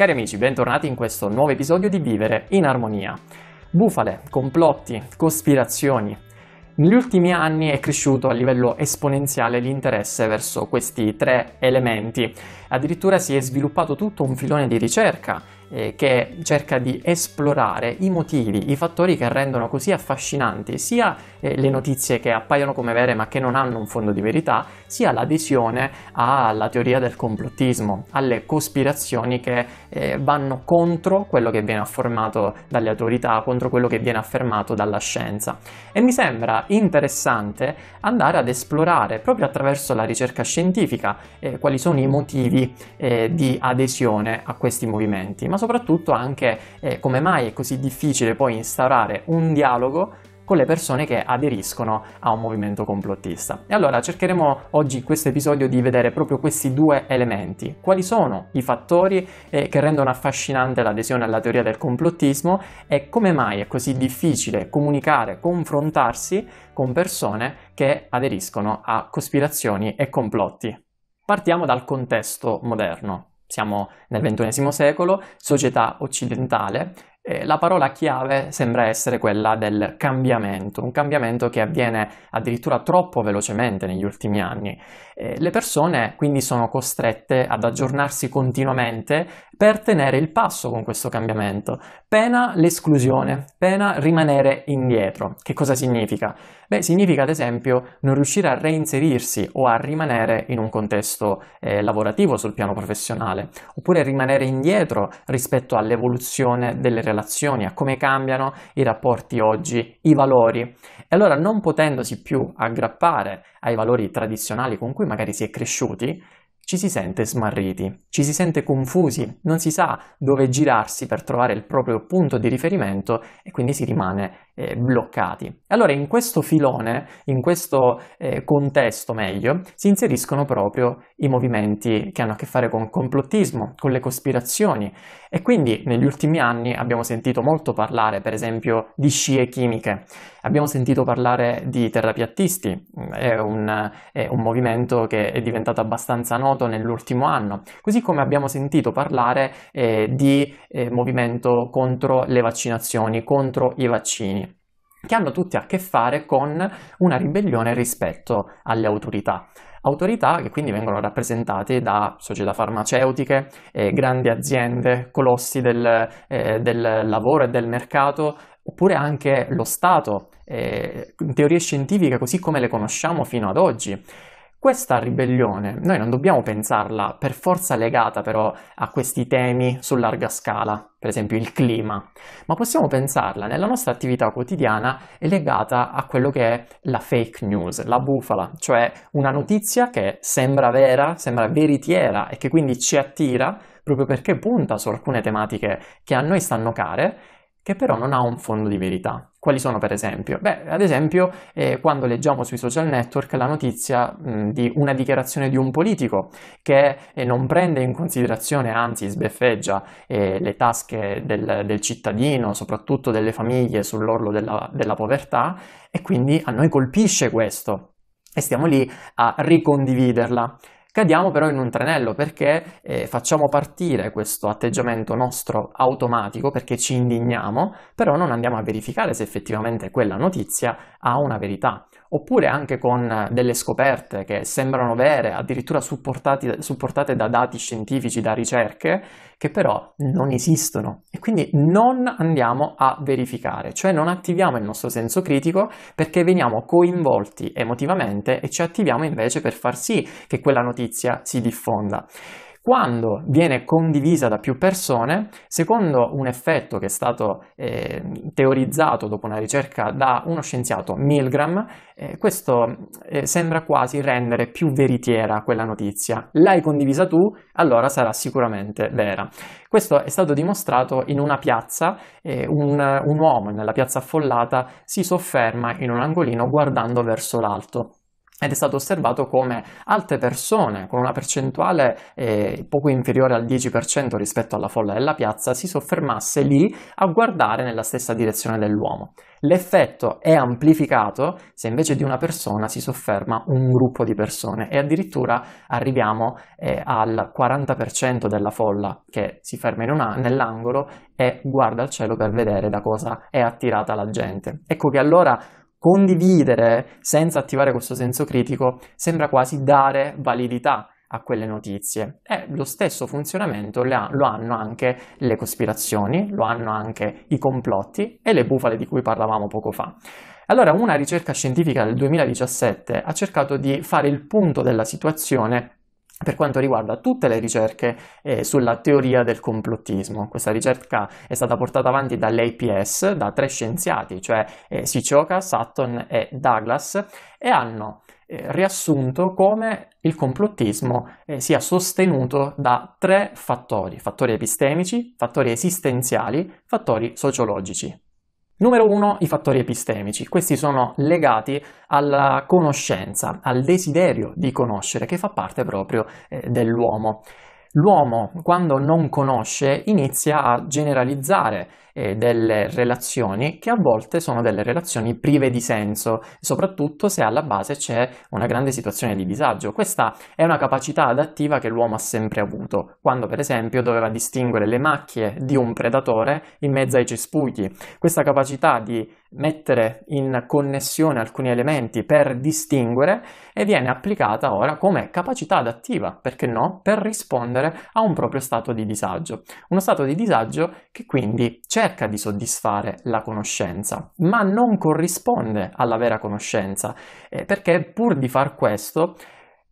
Cari amici, bentornati in questo nuovo episodio di Vivere in Armonia. Bufale, complotti, cospirazioni. Negli ultimi anni è cresciuto a livello esponenziale l'interesse verso questi tre elementi. Addirittura si è sviluppato tutto un filone di ricerca eh, che cerca di esplorare i motivi, i fattori che rendono così affascinanti sia eh, le notizie che appaiono come vere ma che non hanno un fondo di verità, sia l'adesione alla teoria del complottismo, alle cospirazioni che eh, vanno contro quello che viene affermato dalle autorità, contro quello che viene affermato dalla scienza. E mi sembra interessante andare ad esplorare proprio attraverso la ricerca scientifica eh, quali sono i motivi eh, di adesione a questi movimenti, ma soprattutto anche eh, come mai è così difficile poi instaurare un dialogo con le persone che aderiscono a un movimento complottista. E allora cercheremo oggi in questo episodio di vedere proprio questi due elementi. Quali sono i fattori eh, che rendono affascinante l'adesione alla teoria del complottismo e come mai è così difficile comunicare, confrontarsi con persone che aderiscono a cospirazioni e complotti. Partiamo dal contesto moderno siamo nel XXI secolo, società occidentale, eh, la parola chiave sembra essere quella del cambiamento, un cambiamento che avviene addirittura troppo velocemente negli ultimi anni. Eh, le persone quindi sono costrette ad aggiornarsi continuamente per tenere il passo con questo cambiamento, pena l'esclusione, pena rimanere indietro. Che cosa significa? Beh, significa ad esempio non riuscire a reinserirsi o a rimanere in un contesto eh, lavorativo sul piano professionale, oppure rimanere indietro rispetto all'evoluzione delle relazioni, a come cambiano i rapporti oggi, i valori. E allora non potendosi più aggrappare ai valori tradizionali con cui magari si è cresciuti, ci si sente smarriti, ci si sente confusi, non si sa dove girarsi per trovare il proprio punto di riferimento e quindi si rimane eh, bloccati. Allora in questo filone, in questo eh, contesto meglio, si inseriscono proprio i movimenti che hanno a che fare con il complottismo, con le cospirazioni e quindi negli ultimi anni abbiamo sentito molto parlare per esempio di scie chimiche, abbiamo sentito parlare di terrapiattisti, è un, è un movimento che è diventato abbastanza noto noto nell'ultimo anno, così come abbiamo sentito parlare eh, di eh, movimento contro le vaccinazioni, contro i vaccini che hanno tutti a che fare con una ribellione rispetto alle autorità. Autorità che quindi vengono rappresentate da società farmaceutiche, eh, grandi aziende, colossi del, eh, del, lavoro e del mercato, oppure anche lo Stato, eh, teorie scientifiche così come le conosciamo fino ad oggi. Questa ribellione noi non dobbiamo pensarla per forza legata però a questi temi su larga scala, per esempio il clima, ma possiamo pensarla nella nostra attività quotidiana legata a quello che è la fake news, la bufala, cioè una notizia che sembra vera, sembra veritiera e che quindi ci attira proprio perché punta su alcune tematiche che a noi stanno care che però non ha un fondo di verità. Quali sono per esempio? Beh, ad esempio eh, quando leggiamo sui social network la notizia mh, di una dichiarazione di un politico che eh, non prende in considerazione, anzi sbeffeggia eh, le tasche del, del, cittadino, soprattutto delle famiglie sull'orlo della, della povertà e quindi a noi colpisce questo e stiamo lì a ricondividerla. Cadiamo però in un tranello perché eh, facciamo partire questo atteggiamento nostro automatico perché ci indigniamo, però non andiamo a verificare se effettivamente quella notizia ha una verità oppure anche con eh, delle scoperte che sembrano vere, addirittura supportate da dati scientifici, da ricerche, che però non esistono e quindi non andiamo a verificare, cioè non attiviamo il nostro senso critico perché veniamo coinvolti emotivamente e ci attiviamo invece per far sì che quella notizia si diffonda. Quando viene condivisa da più persone, secondo un effetto che è stato eh, teorizzato dopo una ricerca da uno scienziato Milgram, eh, questo eh, sembra quasi rendere più veritiera quella notizia. L'hai condivisa tu, allora sarà sicuramente vera. Questo è stato dimostrato in una piazza, eh, un, un uomo nella piazza affollata si sofferma in un angolino guardando verso l'alto ed è stato osservato come altre persone con una percentuale eh, poco inferiore al 10% rispetto alla folla della piazza si soffermasse lì a guardare nella stessa direzione dell'uomo. L'effetto è amplificato se invece di una persona si sofferma un gruppo di persone e addirittura arriviamo eh, al 40% della folla che si ferma una, nell'angolo e guarda al cielo per vedere da cosa è attirata la gente. Ecco che allora condividere senza attivare questo senso critico sembra quasi dare validità a quelle notizie. E lo stesso funzionamento lo hanno anche le cospirazioni, lo hanno anche i complotti e le bufale di cui parlavamo poco fa. Allora, una ricerca scientifica del 2017 ha cercato di fare il punto della situazione per quanto riguarda tutte le ricerche eh, sulla teoria del complottismo. Questa ricerca è stata portata avanti dall'APS, da tre scienziati, cioè eh, Siccioca, Sutton e Douglas, e hanno eh, riassunto come il complottismo eh, sia sostenuto da tre fattori, fattori epistemici, fattori esistenziali, fattori sociologici. Numero 1, i fattori epistemici. Questi sono legati alla conoscenza, al desiderio di conoscere che fa parte proprio eh, dell'uomo. L'uomo, quando non conosce, inizia a generalizzare eh, delle relazioni che a volte sono delle relazioni prive di senso, soprattutto se alla base c'è una grande situazione di disagio. Questa è una capacità adattiva che l'uomo ha sempre avuto, quando per esempio doveva distinguere le macchie di un predatore in mezzo ai cespugli. Questa capacità di mettere in connessione alcuni elementi per distinguere e viene applicata ora come capacità adattiva, perché no, per rispondere a un proprio stato di disagio. Uno stato di disagio che quindi cerca di soddisfare la conoscenza, ma non corrisponde alla vera conoscenza, eh, perché pur di far questo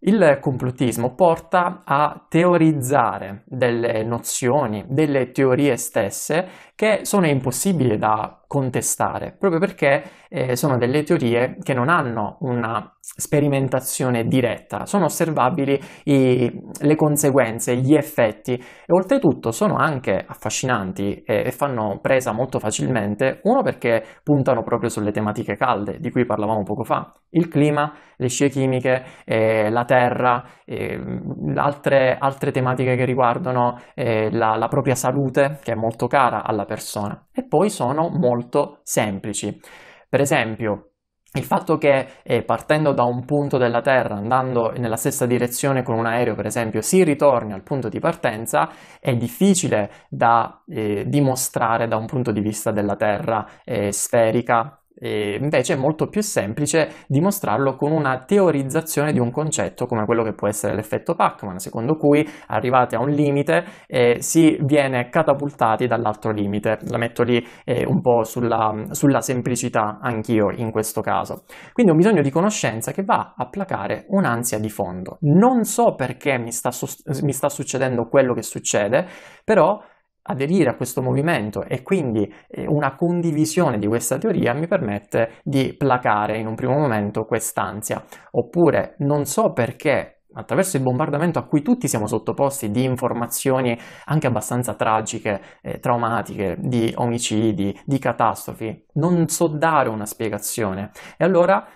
il complottismo porta a teorizzare delle nozioni, delle teorie stesse che sono impossibili da contestare, proprio perché eh, sono delle teorie che non hanno una sperimentazione diretta, sono osservabili i, le conseguenze, gli effetti e oltretutto sono anche affascinanti e, e, fanno presa molto facilmente, uno perché puntano proprio sulle tematiche calde di cui parlavamo poco fa, il clima, le scie chimiche, eh, la terra, eh, altre, altre, tematiche che riguardano eh, la, la propria salute che è molto cara alla persona e poi sono molto molto semplici. Per esempio, il fatto che eh, partendo da un punto della Terra, andando nella stessa direzione con un aereo, per esempio, si ritorni al punto di partenza è difficile da eh, dimostrare da un punto di vista della Terra eh, sferica e invece è molto più semplice dimostrarlo con una teorizzazione di un concetto come quello che può essere l'effetto Pac-Man, secondo cui arrivate a un limite eh, si viene catapultati dall'altro limite. La metto lì eh, un po' sulla, sulla semplicità anch'io in questo caso. Quindi un bisogno di conoscenza che va a placare un'ansia di fondo. Non so perché mi sta, mi sta succedendo quello che succede, però aderire a questo movimento e quindi eh, una condivisione di questa teoria mi permette di placare in un primo momento quest'ansia. Oppure non so perché attraverso il bombardamento a cui tutti siamo sottoposti di informazioni anche abbastanza tragiche, eh, traumatiche, di omicidi, di catastrofi, non so dare una spiegazione. E allora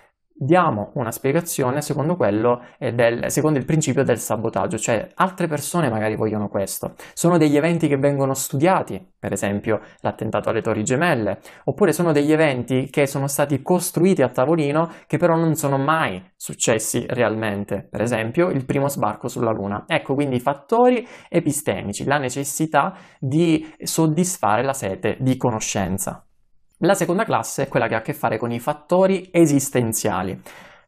diamo una spiegazione secondo, del, secondo il principio del sabotaggio, cioè altre persone magari vogliono questo. Sono degli eventi che vengono studiati, per esempio l'attentato alle Torri Gemelle, oppure sono degli eventi che sono stati costruiti a tavolino che però non sono mai successi realmente, per esempio il primo sbarco sulla Luna. Ecco quindi i fattori epistemici, la necessità di soddisfare la sete di conoscenza. La seconda classe è quella che ha a che fare con i fattori esistenziali,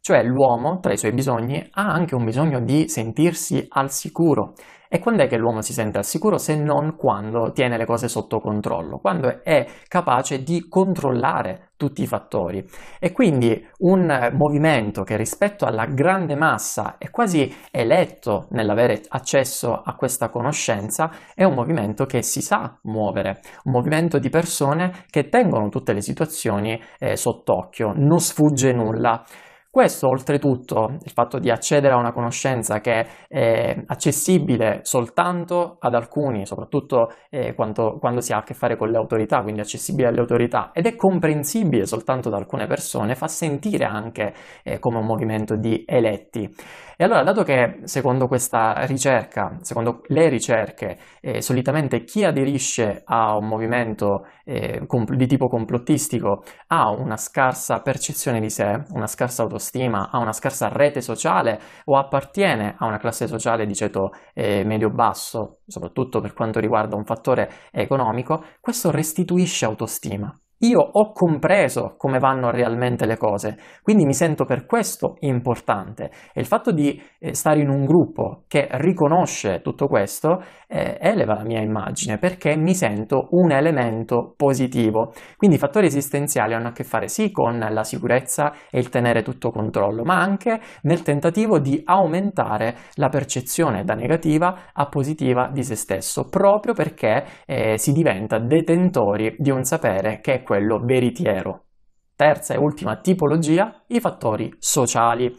cioè l'uomo tra i suoi bisogni ha anche un bisogno di sentirsi al sicuro, e quando è che l'uomo si sente al sicuro se non quando tiene le cose sotto controllo, quando è capace di controllare tutti i fattori. E quindi un movimento che rispetto alla grande massa è quasi eletto nell'avere accesso a questa conoscenza è un movimento che si sa muovere, un movimento di persone che tengono tutte le situazioni eh, sott'occhio, non sfugge nulla. Questo oltretutto, il fatto di accedere a una conoscenza che è accessibile soltanto ad alcuni, soprattutto eh, quando, quando si ha a che fare con le autorità, quindi accessibile alle autorità, ed è comprensibile soltanto da alcune persone, fa sentire anche eh, come un movimento di eletti. E allora, dato che secondo questa ricerca, secondo le ricerche, eh, solitamente chi aderisce a un movimento eh, compl- di tipo complottistico ha una scarsa percezione di sé, una scarsa autostima, autostima, ha una scarsa rete sociale o appartiene a una classe sociale di ceto eh, medio-basso, soprattutto per quanto riguarda un fattore economico, questo restituisce autostima io ho compreso come vanno realmente le cose, quindi mi sento per questo importante e il fatto di eh, stare in un gruppo che riconosce tutto questo eh, eleva la mia immagine perché mi sento un elemento positivo. Quindi i fattori esistenziali hanno a che fare sì con la sicurezza e il tenere tutto controllo, ma anche nel tentativo di aumentare la percezione da negativa a positiva di se stesso, proprio perché eh, si diventa detentori di un sapere che è quello veritiero. Terza e ultima tipologia, i fattori sociali.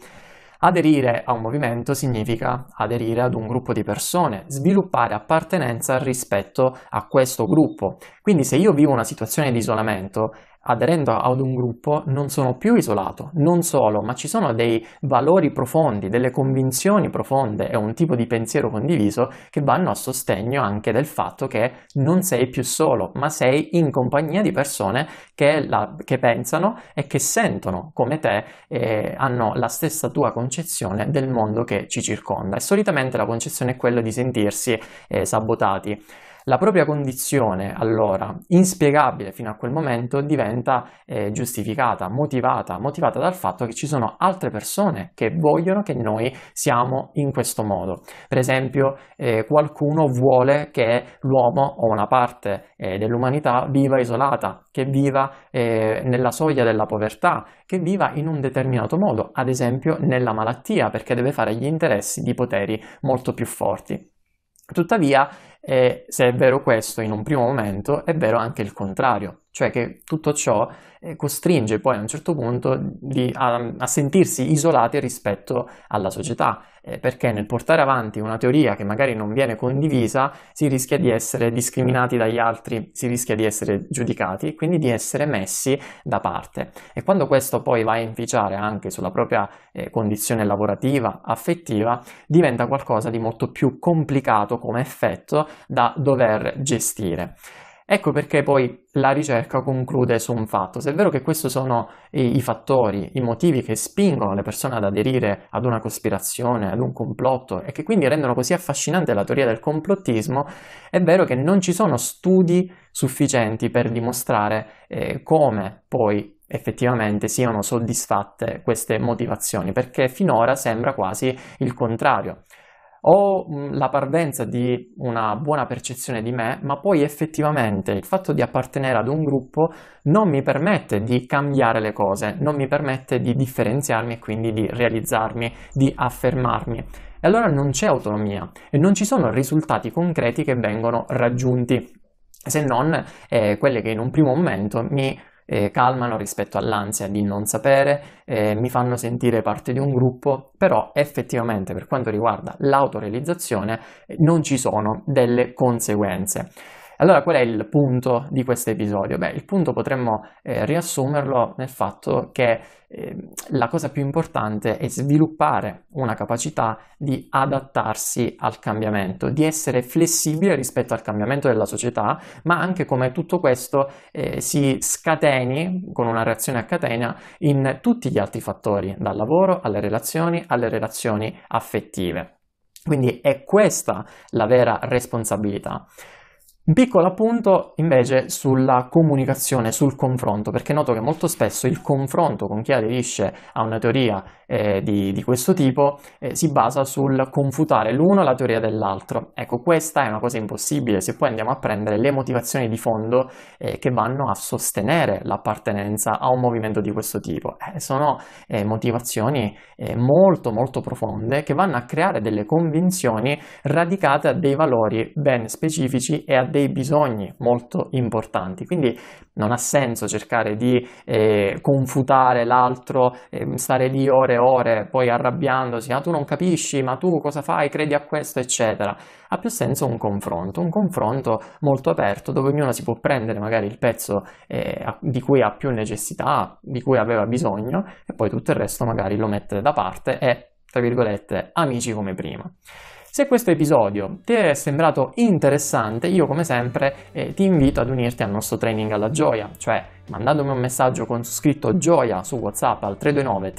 Aderire a un movimento significa aderire ad un gruppo di persone, sviluppare appartenenza rispetto a questo gruppo. Quindi se io vivo una situazione di isolamento, aderendo ad un gruppo non sono più isolato, non solo, ma ci sono dei valori profondi, delle convinzioni profonde e un tipo di pensiero condiviso che vanno a sostegno anche del fatto che non sei più solo, ma sei in compagnia di persone che, la, che pensano e che sentono come te e hanno la stessa tua concezione del mondo che ci circonda. E solitamente la concezione è quella di sentirsi eh, sabotati. La propria condizione, allora, inspiegabile fino a quel momento, diventa eh, giustificata, motivata, motivata dal fatto che ci sono altre persone che vogliono che noi siamo in questo modo. Per esempio, eh, qualcuno vuole che l'uomo o una parte eh, dell'umanità viva isolata, che viva eh, nella soglia della povertà, che viva in un determinato modo, ad esempio nella malattia, perché deve fare gli interessi di poteri molto più forti. Tuttavia, e se è vero questo in un primo momento, è vero anche il contrario, cioè che tutto ciò eh, costringe poi a un certo punto di, a, a, sentirsi isolati rispetto alla società, eh, perché nel portare avanti una teoria che magari non viene condivisa si rischia di essere discriminati dagli altri, si rischia di essere giudicati, quindi di essere messi da parte. E quando questo poi va a inficiare anche sulla propria eh, condizione lavorativa, affettiva, diventa qualcosa di molto più complicato come effetto da dover gestire. Ecco perché poi la ricerca conclude su un fatto. Se è vero che questi sono i, i, fattori, i motivi che spingono le persone ad aderire ad una cospirazione, ad un complotto e che quindi rendono così affascinante la teoria del complottismo, è vero che non ci sono studi sufficienti per dimostrare eh, come poi effettivamente siano soddisfatte queste motivazioni, perché finora sembra quasi il contrario ho la parvenza di una buona percezione di me, ma poi effettivamente il fatto di appartenere ad un gruppo non mi permette di cambiare le cose, non mi permette di differenziarmi e quindi di realizzarmi, di affermarmi. E allora non c'è autonomia e non ci sono risultati concreti che vengono raggiunti, se non eh, quelle che in un primo momento mi eh, calmano rispetto all'ansia di non sapere, eh, mi fanno sentire parte di un gruppo, però effettivamente per quanto riguarda l'autorealizzazione eh, non ci sono delle conseguenze. Allora qual è il punto di questo episodio? Beh, il punto potremmo eh, riassumerlo nel fatto che eh, la cosa più importante è sviluppare una capacità di adattarsi al cambiamento, di essere flessibile rispetto al cambiamento della società, ma anche come tutto questo eh, si scateni con una reazione a catena in tutti gli altri fattori, dal lavoro alle relazioni, alle relazioni affettive. Quindi è questa la vera responsabilità. Un piccolo appunto invece sulla comunicazione, sul confronto, perché noto che molto spesso il confronto con chi aderisce a una teoria eh, di, di, questo tipo eh, si basa sul confutare l'uno la teoria dell'altro. Ecco, questa è una cosa impossibile se poi andiamo a prendere le motivazioni di fondo eh, che vanno a sostenere l'appartenenza a un movimento di questo tipo. Eh, sono eh, motivazioni eh, molto molto profonde che vanno a creare delle convinzioni radicate a dei valori ben specifici e a dei dei bisogni molto importanti. Quindi non ha senso cercare di eh, confutare l'altro, eh, stare lì ore e ore, poi arrabbiandosi, ah tu non capisci, ma tu cosa fai, credi a questo, eccetera. Ha più senso un confronto, un confronto molto aperto dove ognuno si può prendere magari il pezzo eh, di cui ha più necessità, di cui aveva bisogno e poi tutto il resto magari lo mette da parte e, tra virgolette, amici come prima. Se questo episodio ti è sembrato interessante, io come sempre eh, ti invito ad unirti al nostro training alla gioia, cioè mandandomi un messaggio con scritto gioia su WhatsApp al 329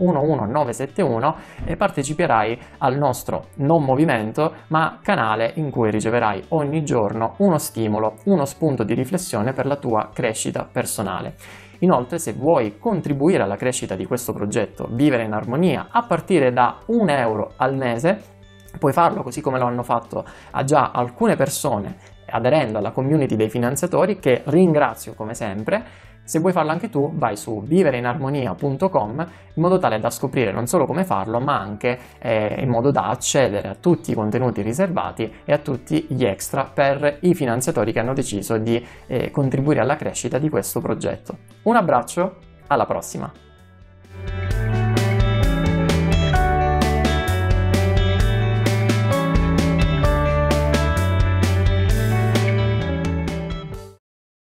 3211971 e parteciperai al nostro non movimento ma canale in cui riceverai ogni giorno uno stimolo, uno spunto di riflessione per la tua crescita personale. Inoltre, se vuoi contribuire alla crescita di questo progetto, vivere in armonia a partire da un euro al mese, Puoi farlo così come lo hanno fatto a già alcune persone aderendo alla community dei finanziatori che ringrazio come sempre. Se vuoi farlo anche tu vai su vivereinarmonia.com in modo tale da scoprire non solo come farlo ma anche eh, in modo da accedere a tutti i contenuti riservati e a tutti gli extra per i finanziatori che hanno deciso di eh, contribuire alla crescita di questo progetto. Un abbraccio, alla prossima!